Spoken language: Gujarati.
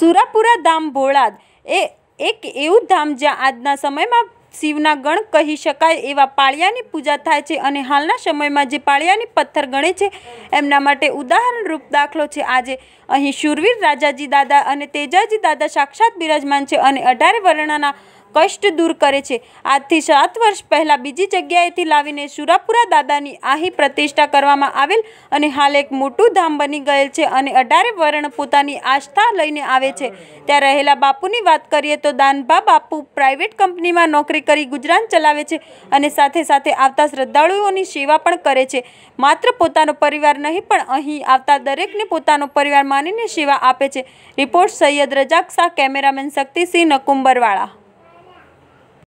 સુરાપુરા ધામ ભોળાદ એ એક એવું ધામ જ્યાં આજના સમયમાં શિવના ગણ કહી શકાય એવા પાળિયાની પૂજા થાય છે અને હાલના સમયમાં જે પાળિયાની પથ્થર ગણે છે એમના માટે ઉદાહરણરૂપ દાખલો છે આજે અહીં શૂરવીર રાજાજી દાદા અને તેજાજી દાદા સાક્ષાત બિરાજમાન છે અને અઢારે વર્ણના કષ્ટ દૂર કરે છે આજથી સાત વર્ષ પહેલાં બીજી જગ્યાએથી લાવીને સુરાપુરા દાદાની આહી પ્રતિષ્ઠા કરવામાં આવેલ અને હાલ એક મોટું ધામ બની ગયેલ છે અને અઢારે વર્ણ પોતાની આસ્થા લઈને આવે છે ત્યાં રહેલા બાપુની વાત કરીએ તો દાનભા બાપુ પ્રાઇવેટ કંપનીમાં નોકરી કરી ગુજરાન ચલાવે છે અને સાથે સાથે આવતા શ્રદ્ધાળુઓની સેવા પણ કરે છે માત્ર પોતાનો પરિવાર નહીં પણ અહીં આવતા દરેકને પોતાનો પરિવાર માનીને સેવા આપે છે રિપોર્ટ સૈયદ રજાક શાહ કેમેરામેન શક્તિસિંહ નકુંબરવાળા